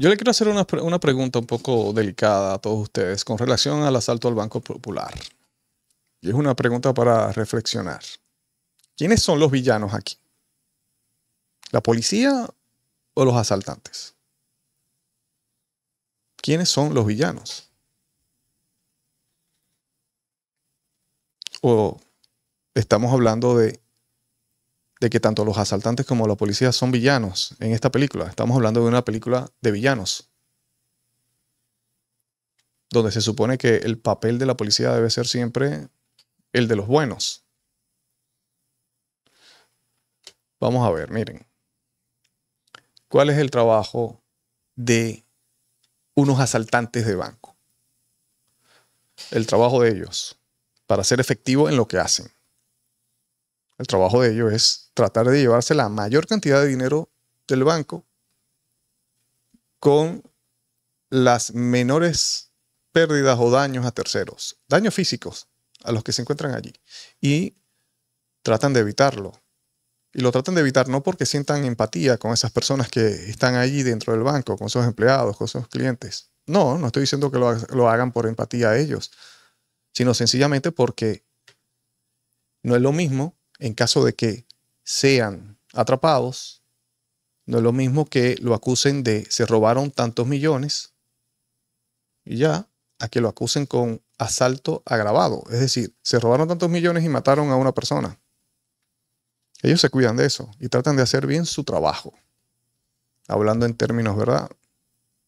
Yo le quiero hacer una, pregunta un poco delicada a todos ustedes con relación al asalto al Banco Popular. Y es una pregunta para reflexionar. ¿Quiénes son los villanos aquí? ¿La policía o los asaltantes? ¿Quiénes son los villanos? ¿O estamos hablando de de que tanto los asaltantes como la policía son villanos en esta película. Estamos hablando de una película de villanos, donde se supone que el papel de la policía debe ser siempre el de los buenos. Vamos a ver, miren. ¿Cuál es el trabajo de unos asaltantes de banco? El trabajo de ellos, para ser efectivo en lo que hacen el trabajo de ellos es tratar de llevarse la mayor cantidad de dinero del banco con las menores pérdidas o daños a terceros, daños físicos a los que se encuentran allí. Y tratan de evitarlo. Y lo tratan de evitar no porque sientan empatía con esas personas que están allí dentro del banco, con sus empleados, con sus clientes. No, no estoy diciendo que lo, lo hagan por empatía a ellos, sino sencillamente porque no es lo mismo en caso de que sean atrapados, no es lo mismo que lo acusen de se robaron tantos millones y ya, a que lo acusen con asalto agravado. Es decir, se robaron tantos millones y mataron a una persona. Ellos se cuidan de eso y tratan de hacer bien su trabajo. Hablando en términos, ¿verdad?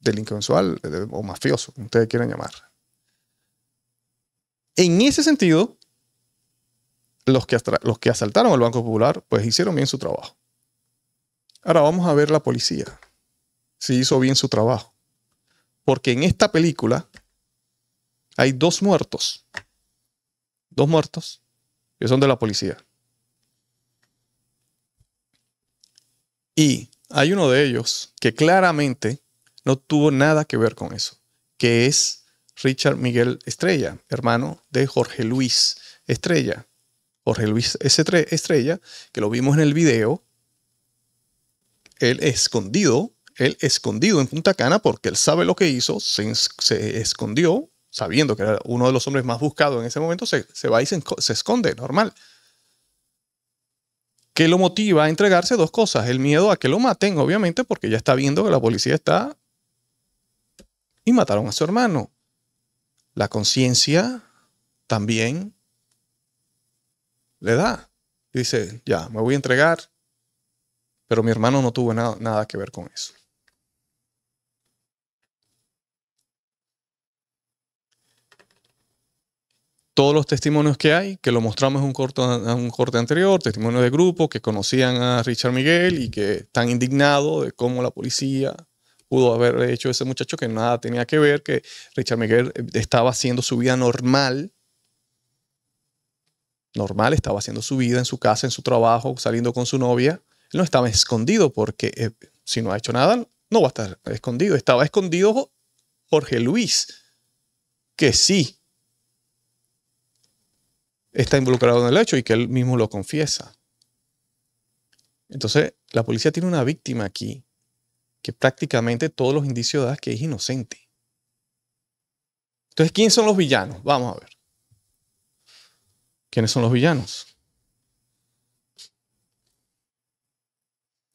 Delincuencial eh, o mafioso, como ustedes quieran llamar. En ese sentido, los que, los que asaltaron al Banco Popular, pues hicieron bien su trabajo. Ahora vamos a ver la policía, si hizo bien su trabajo. Porque en esta película hay dos muertos, dos muertos, que son de la policía. Y hay uno de ellos que claramente no tuvo nada que ver con eso, que es Richard Miguel Estrella, hermano de Jorge Luis Estrella, Jorge Luis Estrella, que lo vimos en el video, él escondido, él escondido en Punta Cana porque él sabe lo que hizo, se, escondió, sabiendo que era uno de los hombres más buscados en ese momento, se, va y se esconde, normal. ¿Qué lo motiva a entregarse? Dos cosas. El miedo a que lo maten, obviamente, porque ya está viendo que la policía está... Y mataron a su hermano. La conciencia también le da. Dice, ya, me voy a entregar, pero mi hermano no tuvo nada, nada que ver con eso. Todos los testimonios que hay, que lo mostramos en un corte, un corte anterior, testimonios de grupo que conocían a Richard Miguel y que están indignados de cómo la policía pudo haber hecho a ese muchacho que nada tenía que ver, que Richard Miguel estaba haciendo su vida normal normal, estaba haciendo su vida en su casa, en su trabajo, saliendo con su novia. Él no estaba escondido porque eh, si no ha hecho nada, no va a estar escondido. Estaba escondido Jorge Luis, que sí está involucrado en el hecho y que él mismo lo confiesa. Entonces, la policía tiene una víctima aquí que prácticamente todos los indicios dan que es inocente. Entonces, ¿quiénes son los villanos? Vamos a ver. ¿Quiénes son los villanos?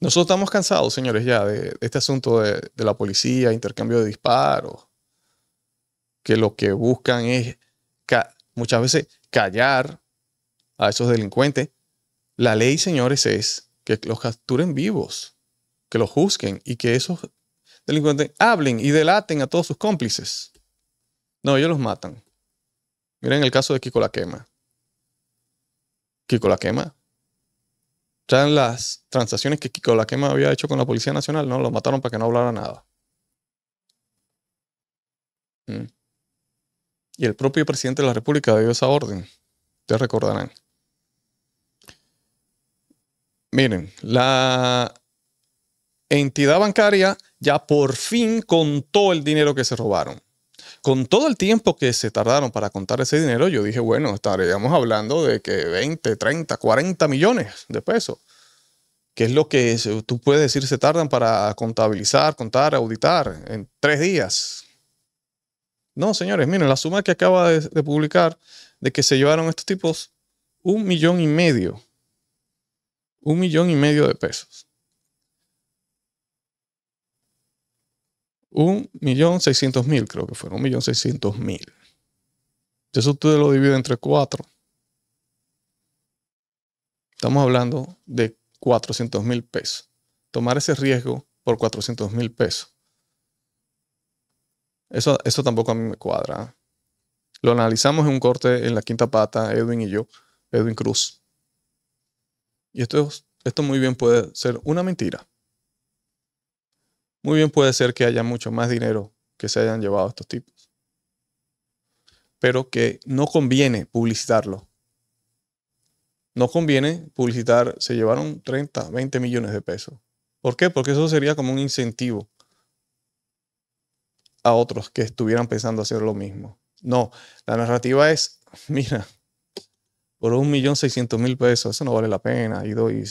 Nosotros estamos cansados, señores, ya de, este asunto de, la policía, intercambio de disparos, que lo que buscan es muchas veces callar a esos delincuentes. La ley, señores, es que los capturen vivos, que los juzguen y que esos delincuentes hablen y delaten a todos sus cómplices. No, ellos los matan. Miren el caso de Kiko La Quema. Kiko la quema. las transacciones que Kiko la quema había hecho con la Policía Nacional, ¿no? Lo mataron para que no hablara nada. Mm. Y el propio presidente de la República dio esa orden. Te recordarán. Miren, la entidad bancaria ya por fin contó el dinero que se robaron. Con todo el tiempo que se tardaron para contar ese dinero, yo dije, bueno, estaríamos hablando de que 20, 30, 40 millones de pesos. ¿Qué es lo que tú puedes decir se tardan para contabilizar, contar, auditar en tres días? No, señores, miren, la suma que acaba de publicar de que se llevaron estos tipos, un millón y medio. Un millón y medio de pesos. Un millón seiscientos mil, creo que fueron. Un millón seiscientos mil. Eso tú lo divides entre cuatro. Estamos hablando de 400.000 mil pesos. Tomar ese riesgo por 400.000 mil pesos. Eso, tampoco a mí me cuadra. ¿ah? Lo analizamos en un corte en la quinta pata, Edwin y yo, Edwin Cruz. Y esto, esto muy bien puede ser una mentira muy bien puede ser que haya mucho más dinero que se hayan llevado estos tipos. Pero que no conviene publicitarlo. No conviene publicitar, se llevaron 30, 20 millones de pesos. ¿Por qué? Porque eso sería como un incentivo a otros que estuvieran pensando hacer lo mismo. No, la narrativa es, mira, por un millón seiscientos mil pesos, eso no vale la pena. Y, doy,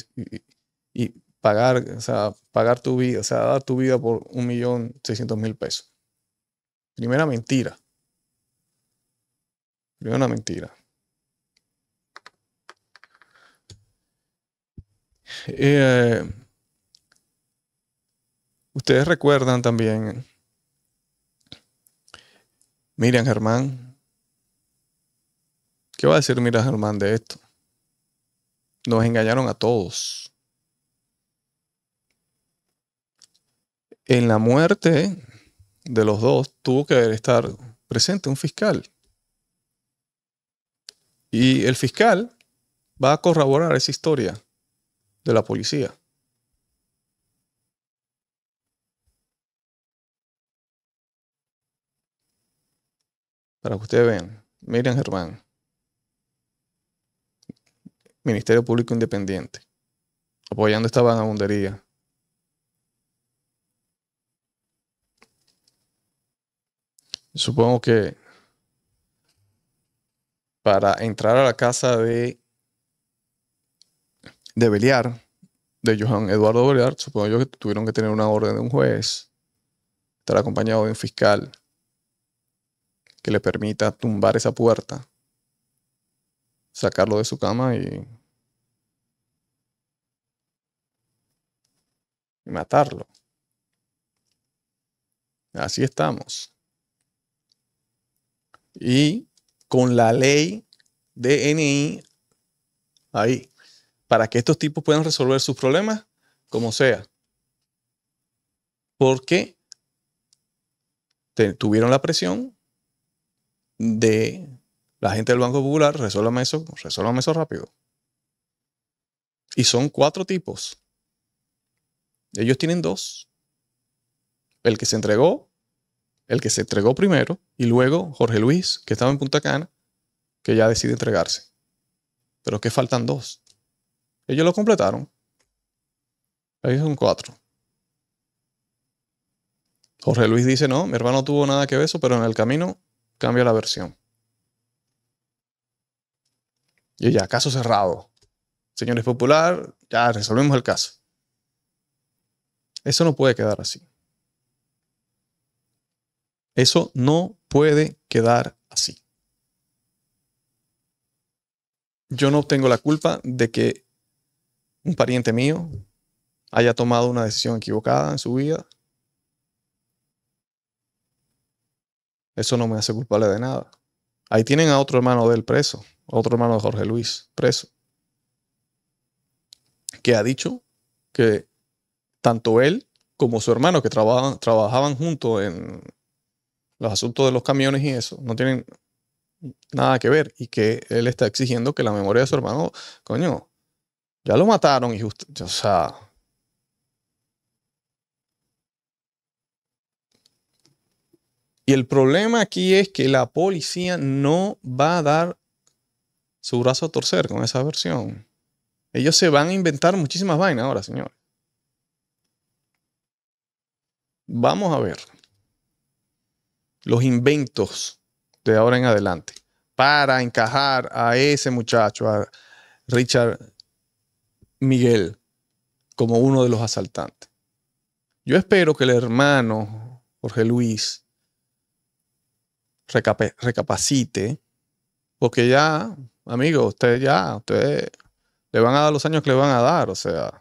y pagar, o sea, pagar tu vida, o sea, dar tu vida por un millón seiscientos mil pesos. Primera mentira. Primera mentira. Eh, ustedes recuerdan también Miriam Germán. ¿Qué va a decir Miriam Germán de esto? Nos engañaron a todos. En la muerte de los dos tuvo que estar presente un fiscal. Y el fiscal va a corroborar esa historia de la policía. Para que ustedes vean, Miriam Germán, Ministerio Público Independiente, apoyando esta vagabundería Supongo que para entrar a la casa de, de Beliar, de Johan Eduardo Beliar, supongo yo que tuvieron que tener una orden de un juez, estar acompañado de un fiscal que le permita tumbar esa puerta, sacarlo de su cama y matarlo. Así estamos y con la ley DNI ahí, para que estos tipos puedan resolver sus problemas como sea. Porque tuvieron la presión de la gente del Banco Popular, resuélvame eso, eso rápido. Y son cuatro tipos. Ellos tienen dos. El que se entregó el que se entregó primero, y luego Jorge Luis, que estaba en Punta Cana, que ya decide entregarse. Pero que faltan dos. Ellos lo completaron. Ahí son cuatro. Jorge Luis dice, no, mi hermano no tuvo nada que ver eso, pero en el camino cambia la versión. Y ya, caso cerrado. Señores Popular, ya resolvemos el caso. Eso no puede quedar así. Eso no puede quedar así. Yo no tengo la culpa de que un pariente mío haya tomado una decisión equivocada en su vida. Eso no me hace culpable de nada. Ahí tienen a otro hermano del preso, otro hermano de Jorge Luis, preso, que ha dicho que tanto él como su hermano que trabajaban juntos en, los asuntos de los camiones y eso, no tienen nada que ver y que él está exigiendo que la memoria de su hermano, coño, ya lo mataron y justo, o sea... Y el problema aquí es que la policía no va a dar su brazo a torcer con esa versión. Ellos se van a inventar muchísimas vainas ahora, señores. Vamos a ver los inventos de ahora en adelante para encajar a ese muchacho, a Richard Miguel, como uno de los asaltantes. Yo espero que el hermano Jorge Luis recapacite, porque ya, amigo, ustedes ya, ustedes le van a dar los años que le van a dar, o sea.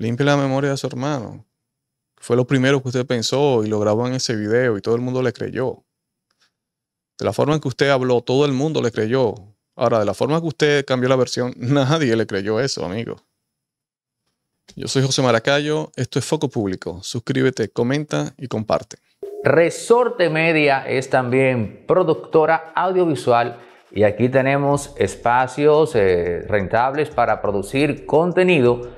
limpia la memoria de su hermano. Fue lo primero que usted pensó y lo grabó en ese video y todo el mundo le creyó. De la forma en que usted habló, todo el mundo le creyó. Ahora, de la forma que usted cambió la versión, nadie le creyó eso, amigo. Yo soy José Maracayo, esto es Foco Público. Suscríbete, comenta y comparte. Resorte Media es también productora audiovisual y aquí tenemos espacios eh, rentables para producir contenido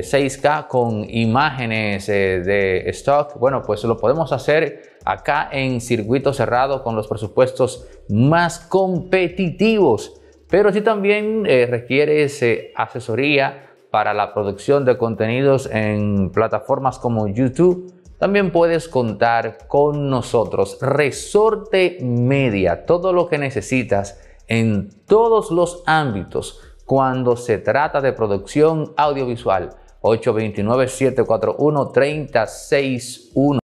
6K eh, con imágenes eh, de stock, bueno, pues lo podemos hacer acá en circuito cerrado con los presupuestos más competitivos. Pero si también eh, requiere requieres asesoría para la producción de contenidos en plataformas como YouTube, también puedes contar con nosotros. Resorte Media, todo lo que necesitas en todos los ámbitos cuando se trata de producción audiovisual. 829-741-3061.